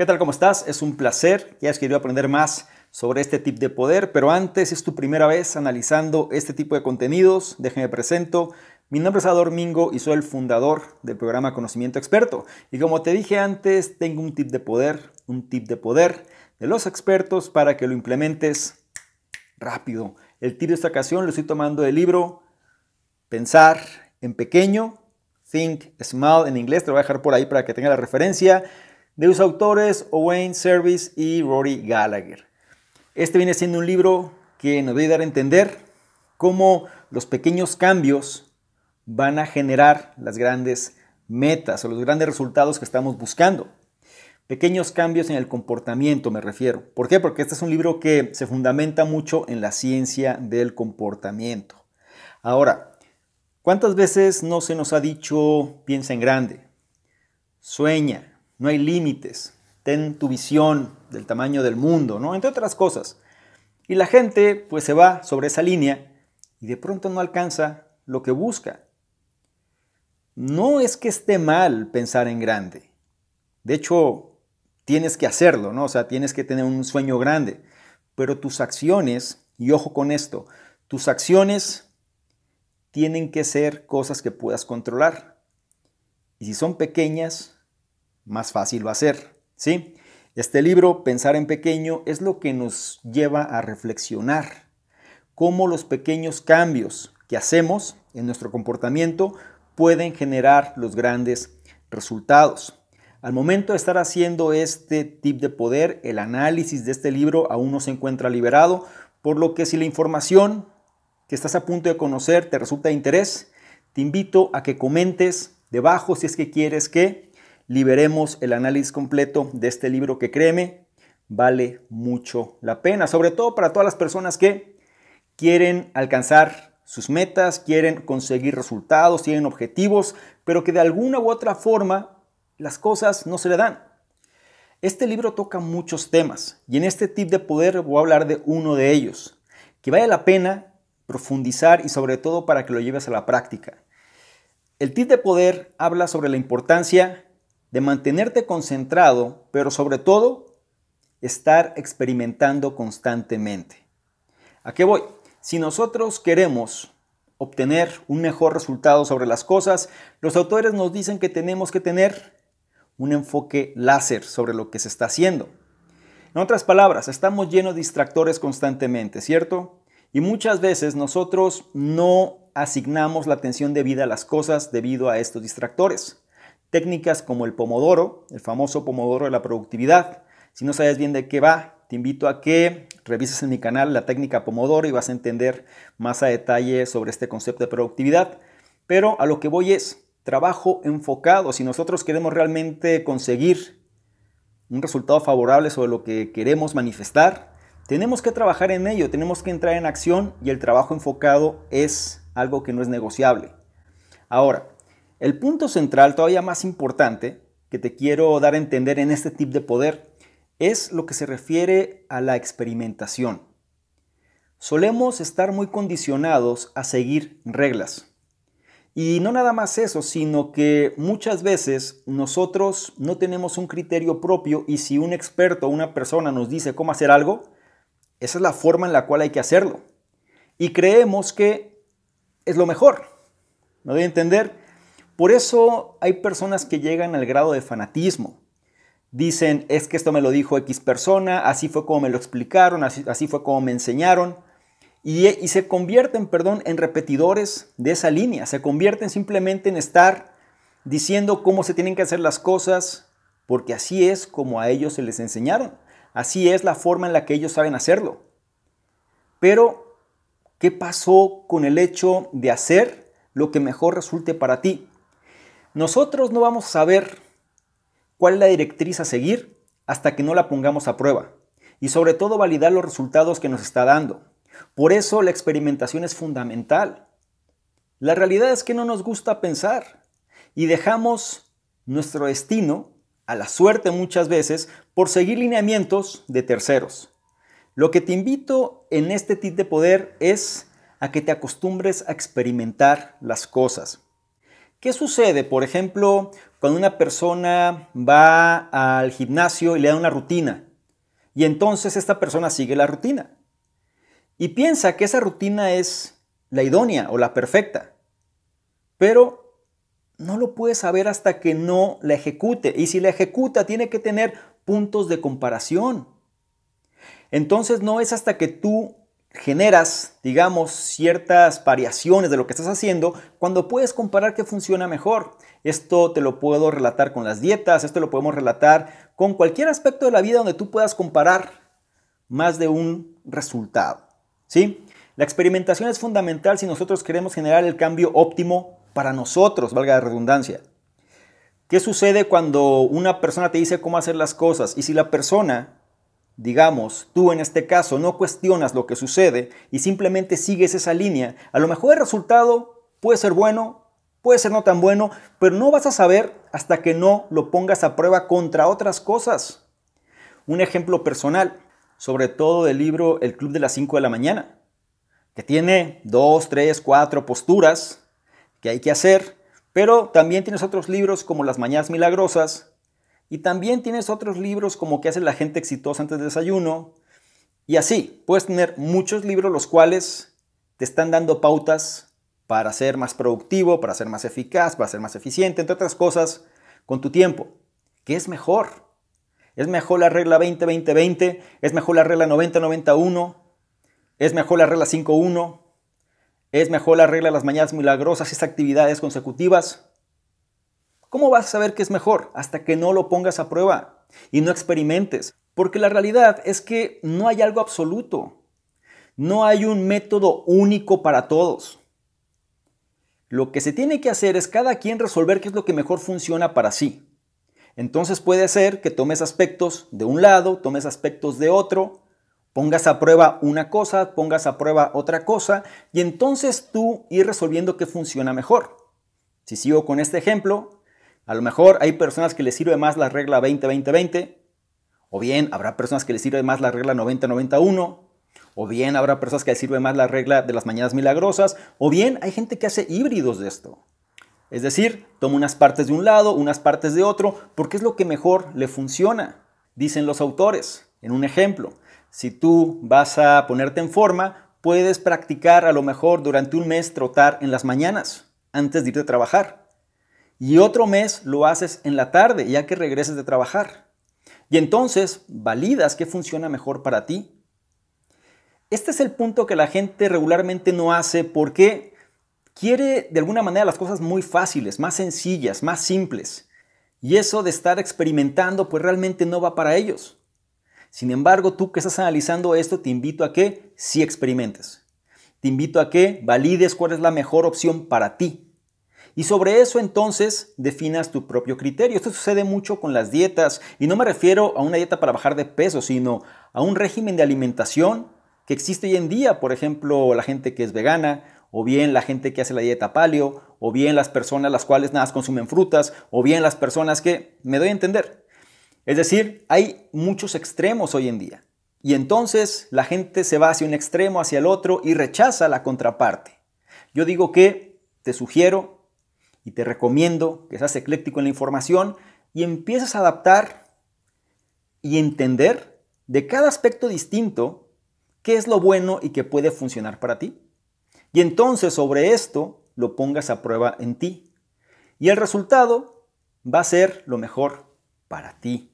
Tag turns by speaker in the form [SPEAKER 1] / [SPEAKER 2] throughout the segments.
[SPEAKER 1] ¿Qué tal? ¿Cómo estás? Es un placer. Ya has querido aprender más sobre este tipo de poder, pero antes es tu primera vez analizando este tipo de contenidos. Déjenme presento. Mi nombre es Ador Mingo y soy el fundador del programa Conocimiento Experto. Y como te dije antes, tengo un tip de poder, un tip de poder de los expertos para que lo implementes rápido. El tip de esta ocasión lo estoy tomando del libro Pensar en Pequeño, Think Small en inglés. Te lo voy a dejar por ahí para que tenga la referencia de los autores Owen Service y Rory Gallagher. Este viene siendo un libro que nos va a dar a entender cómo los pequeños cambios van a generar las grandes metas o los grandes resultados que estamos buscando. Pequeños cambios en el comportamiento me refiero. ¿Por qué? Porque este es un libro que se fundamenta mucho en la ciencia del comportamiento. Ahora, ¿cuántas veces no se nos ha dicho piensa en grande? Sueña, no hay límites, ten tu visión del tamaño del mundo, ¿no? Entre otras cosas. Y la gente pues se va sobre esa línea y de pronto no alcanza lo que busca. No es que esté mal pensar en grande. De hecho, tienes que hacerlo, ¿no? O sea, tienes que tener un sueño grande. Pero tus acciones, y ojo con esto, tus acciones tienen que ser cosas que puedas controlar. Y si son pequeñas, más fácil va a ser, ¿sí? Este libro, Pensar en Pequeño, es lo que nos lleva a reflexionar cómo los pequeños cambios que hacemos en nuestro comportamiento pueden generar los grandes resultados. Al momento de estar haciendo este tip de poder, el análisis de este libro aún no se encuentra liberado, por lo que si la información que estás a punto de conocer te resulta de interés, te invito a que comentes debajo si es que quieres que liberemos el análisis completo de este libro que créeme, vale mucho la pena, sobre todo para todas las personas que quieren alcanzar sus metas, quieren conseguir resultados, tienen objetivos, pero que de alguna u otra forma las cosas no se le dan. Este libro toca muchos temas y en este tip de poder voy a hablar de uno de ellos, que vale la pena profundizar y sobre todo para que lo lleves a la práctica. El tip de poder habla sobre la importancia de mantenerte concentrado, pero sobre todo, estar experimentando constantemente. ¿A qué voy? Si nosotros queremos obtener un mejor resultado sobre las cosas, los autores nos dicen que tenemos que tener un enfoque láser sobre lo que se está haciendo. En otras palabras, estamos llenos de distractores constantemente, ¿cierto? Y muchas veces nosotros no asignamos la atención debida a las cosas debido a estos distractores. Técnicas como el pomodoro, el famoso pomodoro de la productividad. Si no sabes bien de qué va, te invito a que revises en mi canal la técnica pomodoro y vas a entender más a detalle sobre este concepto de productividad. Pero a lo que voy es trabajo enfocado. Si nosotros queremos realmente conseguir un resultado favorable sobre lo que queremos manifestar, tenemos que trabajar en ello, tenemos que entrar en acción y el trabajo enfocado es algo que no es negociable. Ahora, el punto central, todavía más importante, que te quiero dar a entender en este tipo de poder, es lo que se refiere a la experimentación. Solemos estar muy condicionados a seguir reglas. Y no nada más eso, sino que muchas veces nosotros no tenemos un criterio propio y si un experto o una persona nos dice cómo hacer algo, esa es la forma en la cual hay que hacerlo. Y creemos que es lo mejor. ¿Me doy a entender? Por eso hay personas que llegan al grado de fanatismo. Dicen, es que esto me lo dijo X persona, así fue como me lo explicaron, así, fue como me enseñaron. y, se convierten, perdón, en repetidores de esa línea. Se convierten simplemente en estar diciendo cómo se tienen que hacer las cosas, porque así es como a ellos se les enseñaron. Así es la forma en la que ellos saben hacerlo. Pero, ¿qué pasó con el hecho de hacer lo que mejor resulte para ti? Nosotros no vamos a saber cuál es la directriz a seguir hasta que no la pongamos a prueba y sobre todo validar los resultados que nos está dando. Por eso la experimentación es fundamental. La realidad es que no nos gusta pensar y dejamos nuestro destino a la suerte muchas veces por seguir lineamientos de terceros. Lo que te invito en este tip de poder es a que te acostumbres a experimentar las cosas. ¿Qué sucede, por ejemplo, cuando una persona va al gimnasio y le da una rutina? Y entonces esta persona sigue la rutina. Y piensa que esa rutina es la idónea o la perfecta. Pero no lo puede saber hasta que no la ejecute. Y si la ejecuta, tiene que tener puntos de comparación. Entonces no es hasta que tú generas, digamos, ciertas variaciones de lo que estás haciendo cuando puedes comparar qué funciona mejor. Esto te lo puedo relatar con las dietas, esto lo podemos relatar con cualquier aspecto de la vida donde tú puedas comparar más de un resultado. ¿sí? La experimentación es fundamental si nosotros queremos generar el cambio óptimo para nosotros, valga la redundancia. ¿Qué sucede cuando una persona te dice cómo hacer las cosas? Y si la persona digamos, tú en este caso no cuestionas lo que sucede y simplemente sigues esa línea, a lo mejor el resultado puede ser bueno, puede ser no tan bueno, pero no vas a saber hasta que no lo pongas a prueba contra otras cosas. Un ejemplo personal, sobre todo del libro El Club de las 5 de la mañana, que tiene 2, 3, 4 posturas que hay que hacer, pero también tienes otros libros como Las Mañanas Milagrosas, y también tienes otros libros como ¿Qué hace la gente exitosa antes del desayuno? Y así, puedes tener muchos libros los cuales te están dando pautas para ser más productivo, para ser más eficaz, para ser más eficiente, entre otras cosas, con tu tiempo. ¿Qué es mejor? ¿Es mejor la regla 20-20-20? ¿Es mejor la regla 90-91? ¿Es mejor la regla 5-1? ¿Es mejor la regla de las mañanas milagrosas, esas actividades consecutivas? ¿Cómo vas a saber qué es mejor hasta que no lo pongas a prueba y no experimentes? Porque la realidad es que no hay algo absoluto. No hay un método único para todos. Lo que se tiene que hacer es cada quien resolver qué es lo que mejor funciona para sí. Entonces puede ser que tomes aspectos de un lado, tomes aspectos de otro, pongas a prueba una cosa, pongas a prueba otra cosa, y entonces tú ir resolviendo qué funciona mejor. Si sigo con este ejemplo, a lo mejor hay personas que les sirve más la regla 20-20-20, o bien habrá personas que les sirve más la regla 90-91, o bien habrá personas que les sirve más la regla de las mañanas milagrosas, o bien hay gente que hace híbridos de esto. Es decir, toma unas partes de un lado, unas partes de otro, porque es lo que mejor le funciona, dicen los autores. En un ejemplo, si tú vas a ponerte en forma, puedes practicar a lo mejor durante un mes trotar en las mañanas, antes de irte a trabajar y otro mes lo haces en la tarde, ya que regreses de trabajar. Y entonces validas qué funciona mejor para ti. Este es el punto que la gente regularmente no hace porque quiere de alguna manera las cosas muy fáciles, más sencillas, más simples. Y eso de estar experimentando pues realmente no va para ellos. Sin embargo, tú que estás analizando esto, te invito a que sí experimentes. Te invito a que valides cuál es la mejor opción para ti, y sobre eso entonces definas tu propio criterio. Esto sucede mucho con las dietas y no me refiero a una dieta para bajar de peso, sino a un régimen de alimentación que existe hoy en día. Por ejemplo, la gente que es vegana o bien la gente que hace la dieta paleo o bien las personas las cuales nada consumen frutas o bien las personas que me doy a entender. Es decir, hay muchos extremos hoy en día. Y entonces la gente se va hacia un extremo, hacia el otro y rechaza la contraparte. Yo digo que te sugiero y te recomiendo que seas ecléctico en la información y empieces a adaptar y entender de cada aspecto distinto qué es lo bueno y qué puede funcionar para ti. Y entonces sobre esto lo pongas a prueba en ti. Y el resultado va a ser lo mejor para ti.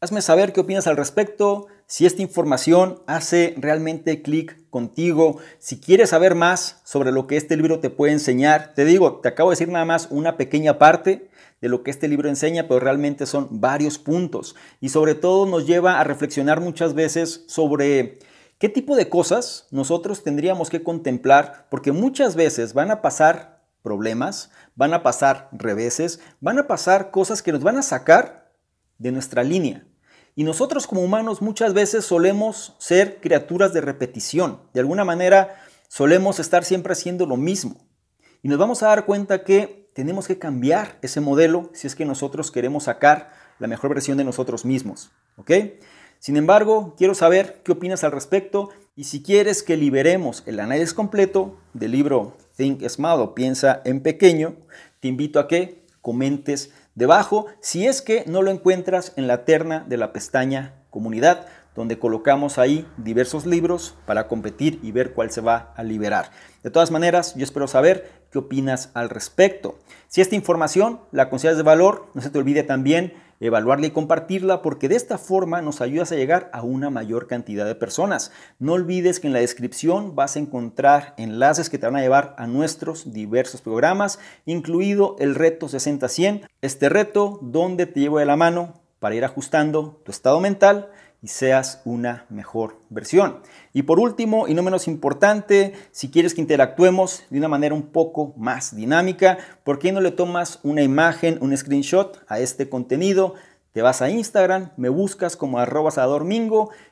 [SPEAKER 1] Hazme saber qué opinas al respecto si esta información hace realmente clic contigo, si quieres saber más sobre lo que este libro te puede enseñar, te digo, te acabo de decir nada más una pequeña parte de lo que este libro enseña, pero realmente son varios puntos y sobre todo nos lleva a reflexionar muchas veces sobre qué tipo de cosas nosotros tendríamos que contemplar, porque muchas veces van a pasar problemas, van a pasar reveses, van a pasar cosas que nos van a sacar de nuestra línea, y nosotros como humanos muchas veces solemos ser criaturas de repetición. De alguna manera solemos estar siempre haciendo lo mismo. Y nos vamos a dar cuenta que tenemos que cambiar ese modelo si es que nosotros queremos sacar la mejor versión de nosotros mismos. ¿Ok? Sin embargo, quiero saber qué opinas al respecto y si quieres que liberemos el análisis completo del libro Think Small Piensa en Pequeño, te invito a que comentes debajo si es que no lo encuentras en la terna de la pestaña comunidad donde colocamos ahí diversos libros para competir y ver cuál se va a liberar. De todas maneras, yo espero saber qué opinas al respecto. Si esta información la consideras de valor, no se te olvide también evaluarla y compartirla porque de esta forma nos ayudas a llegar a una mayor cantidad de personas. No olvides que en la descripción vas a encontrar enlaces que te van a llevar a nuestros diversos programas, incluido el reto 60-100, este reto donde te llevo de la mano para ir ajustando tu estado mental, y seas una mejor versión. Y por último, y no menos importante, si quieres que interactuemos de una manera un poco más dinámica, ¿por qué no le tomas una imagen, un screenshot a este contenido? Te vas a Instagram, me buscas como a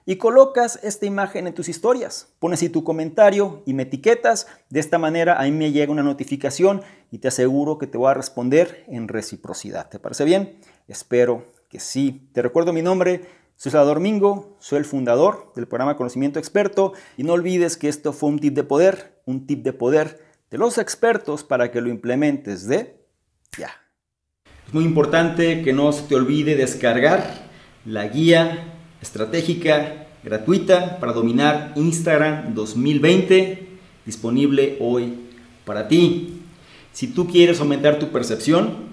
[SPEAKER 1] y colocas esta imagen en tus historias. Pones ahí tu comentario y me etiquetas. De esta manera ahí me llega una notificación y te aseguro que te voy a responder en reciprocidad. ¿Te parece bien? Espero que sí. Te recuerdo mi nombre, soy Salvador Mingo, soy el fundador del programa Conocimiento Experto y no olvides que esto fue un tip de poder, un tip de poder de los expertos para que lo implementes de ya. Es muy importante que no se te olvide descargar la guía estratégica gratuita para dominar Instagram 2020 disponible hoy para ti. Si tú quieres aumentar tu percepción,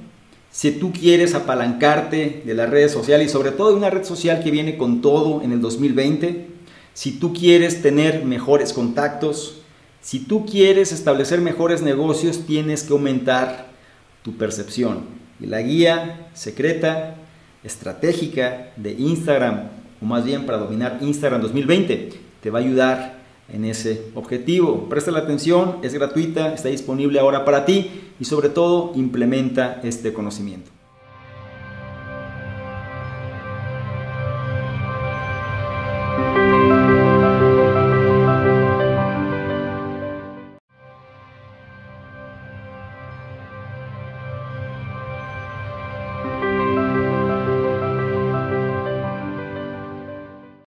[SPEAKER 1] si tú quieres apalancarte de las redes sociales y sobre todo de una red social que viene con todo en el 2020, si tú quieres tener mejores contactos, si tú quieres establecer mejores negocios, tienes que aumentar tu percepción. Y la guía secreta, estratégica de Instagram, o más bien para dominar Instagram 2020, te va a ayudar en ese objetivo. Presta la atención, es gratuita, está disponible ahora para ti y sobre todo implementa este conocimiento.